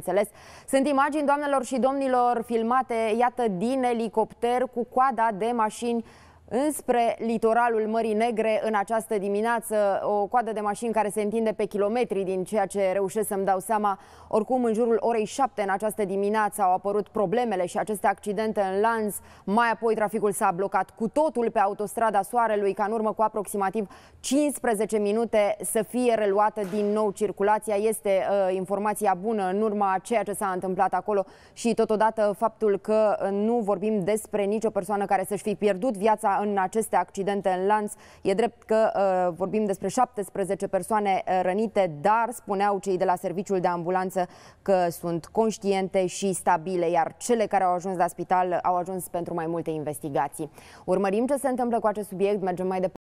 Înțeles. Sunt imagini, doamnelor și domnilor, filmate, iată, din elicopter cu coada de mașini Înspre litoralul Mării Negre, în această dimineață, o coadă de mașini care se întinde pe kilometri din ceea ce reușesc să-mi dau seama. Oricum, în jurul orei 7 în această dimineață au apărut problemele și aceste accidente în lanț. Mai apoi, traficul s-a blocat cu totul pe autostrada Soarelui, ca în urmă cu aproximativ 15 minute să fie reluată din nou circulația. Este uh, informația bună în urma ceea ce s-a întâmplat acolo și totodată faptul că nu vorbim despre nicio persoană care să-și fi pierdut viața în aceste accidente în lanț. E drept că uh, vorbim despre 17 persoane uh, rănite, dar spuneau cei de la serviciul de ambulanță că sunt conștiente și stabile, iar cele care au ajuns la spital au ajuns pentru mai multe investigații. Urmărim ce se întâmplă cu acest subiect, mergem mai departe.